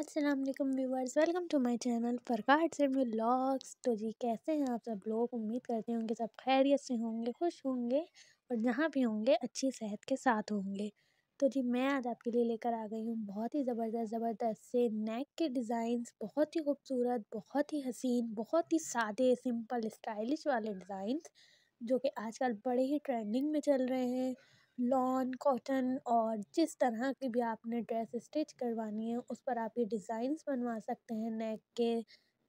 अस्सलाम वालेकुम viewers welcome to my channel फरकाट से ब्लॉग्स तो जी कैसे हैं आप सब लोग उम्मीद करते होंगे सब खैरियत से होंगे खुश होंगे और जहाँ भी होंगे अच्छी सेहत के साथ होंगे तो जी मैं आज आपके लिए लेकर आ गई हूँ बहुत ही ज़बरदस्त ज़बरदस्त से नेक के डिज़ाइंस बहुत ही खूबसूरत बहुत ही हसीन बहुत ही सादे सिंपल स्टाइलिश वाले डिज़ाइंस जो कि आजकल बड़े ही ट्रेंडिंग में चल रहे हैं लॉन कॉटन और जिस तरह की भी आपने ड्रेस स्टिच करवानी है उस पर आप ये डिज़ाइंस बनवा सकते हैं नेक के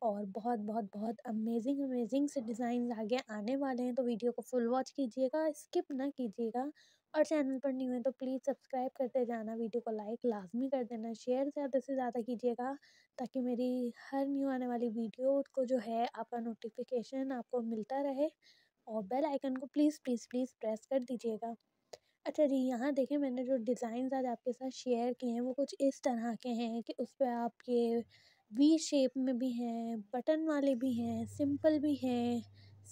और बहुत बहुत बहुत अमेजिंग अमेजिंग से डिज़ाइन आगे आने वाले हैं तो वीडियो को फुल वॉच कीजिएगा स्किप ना कीजिएगा और चैनल पर नहीं हुए तो प्लीज़ सब्सक्राइब करते जाना वीडियो को लाइक लाजमी कर देना शेयर ज़्यादा से ज़्यादा कीजिएगा ताकि मेरी हर न्यू आने वाली वीडियो को जो है आपका नोटिफिकेशन आपको मिलता रहे और बेल आइकन को प्लीज़ प्लीज़ प्लीज़ प्रेस कर दीजिएगा अच्छा जी यहाँ देखिए मैंने जो डिज़ाइन आज आपके साथ शेयर किए हैं वो कुछ इस तरह के हैं कि उस पर आपके वी शेप में भी हैं बटन वाले भी हैं सिंपल भी हैं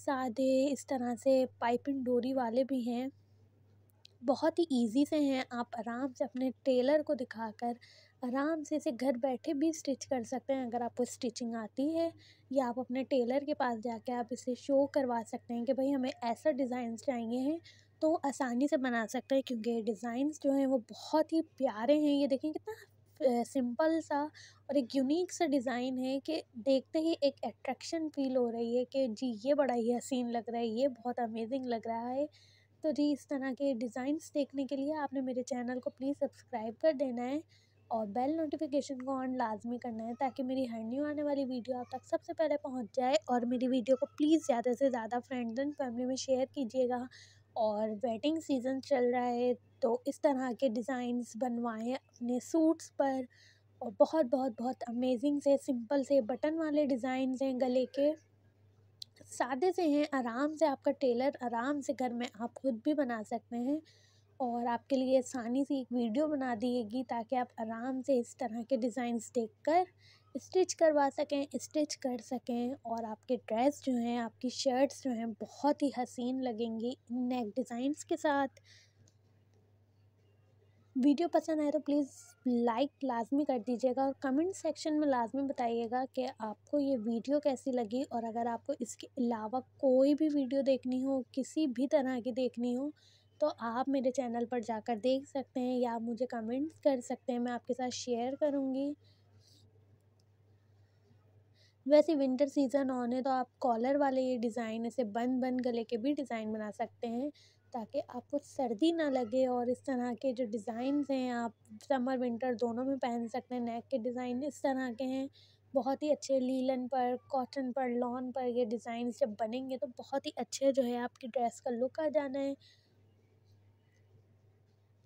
सादे इस तरह से पाइपिंग डोरी वाले भी हैं बहुत ही इजी से हैं आप आराम से अपने टेलर को दिखाकर आराम से इसे घर बैठे भी स्टिच कर सकते हैं अगर आपको स्टिचिंग आती है या आप अपने टेलर के पास जाके आप इसे शो करवा सकते हैं कि भाई हमें ऐसा डिज़ाइन चाहिए हैं तो आसानी से बना सकते हैं क्योंकि डिज़ाइंस जो हैं वो बहुत ही प्यारे हैं ये देखें कितना सिंपल सा और एक यूनिक सा डिज़ाइन है कि देखते ही एक अट्रैक्शन फील हो रही है कि जी ये बड़ा ही हसीन लग रहा है ये बहुत अमेजिंग लग रहा है तो जी इस तरह के डिज़ाइंस देखने के लिए आपने मेरे चैनल को प्लीज़ सब्सक्राइब कर देना है और बेल नोटिफिकेशन को ऑन लाजमी करना है ताकि मेरी हर न्यू आने वाली वीडियो आप तक सबसे पहले पहुंच जाए और मेरी वीडियो को प्लीज़ ज़्यादा से ज़्यादा फ्रेंड्स एंड फैमिली में शेयर कीजिएगा और वेडिंग सीज़न चल रहा है तो इस तरह के डिज़ाइंस बनवाएं अपने सूट्स पर और बहुत बहुत बहुत अमेजिंग से सिंपल से बटन वाले डिज़ाइंस हैं गले के सादे से हैं आराम से आपका टेलर आराम से घर में आप खुद भी बना सकते हैं और आपके लिए आसानी से एक वीडियो बना दिएगी ताकि आप आराम से इस तरह के डिज़ाइंस देखकर स्टिच करवा सकें स्टिच कर सकें और आपके ड्रेस जो हैं आपकी शर्ट्स जो हैं बहुत ही हसीन लगेंगी नेक डिज़ाइंस के साथ वीडियो पसंद आए तो प्लीज़ लाइक लाजमी कर दीजिएगा और कमेंट सेक्शन में लाजमी बताइएगा कि आपको ये वीडियो कैसी लगी और अगर आपको इसके अलावा कोई भी वीडियो देखनी हो किसी भी तरह की देखनी हो तो आप मेरे चैनल पर जाकर देख सकते हैं या मुझे कमेंट्स कर सकते हैं मैं आपके साथ शेयर करूँगी वैसे विंटर सीज़न ऑन है तो आप कॉलर वाले ये डिज़ाइन ऐसे बंद बंद गले के भी डिज़ाइन बना सकते हैं ताकि आपको सर्दी ना लगे और इस तरह के जो डिज़ाइन हैं आप समर विंटर दोनों में पहन सकते हैं नेक के डिज़ाइन इस तरह के हैं बहुत ही अच्छे लीलन पर कॉटन पर लॉन पर ये डिज़ाइन जब बनेंगे तो बहुत ही अच्छे जो है आपकी ड्रेस का लुक आ जाना है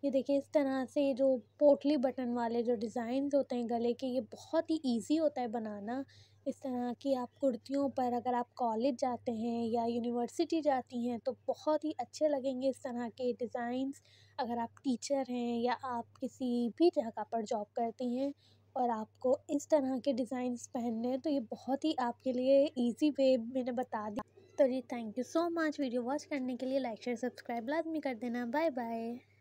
ये देखिए इस तरह से जो पोटली बटन वाले जो डिज़ाइन होते हैं गले के ये बहुत ही इजी होता है बनाना इस तरह की आप कुर्तियों पर अगर आप कॉलेज जाते हैं या यूनिवर्सिटी जाती हैं तो बहुत ही अच्छे लगेंगे इस तरह के डिज़ाइंस अगर आप टीचर हैं या आप किसी भी जगह पर जॉब करती हैं और आपको इस तरह के डिज़ाइंस पहनने हैं तो ये बहुत ही आपके लिए इजी वे मैंने बता दिया तो जी thank you so much video watch करने के लिए लाइक शेयर सब्सक्राइब लाजमी कर देना बाय बाय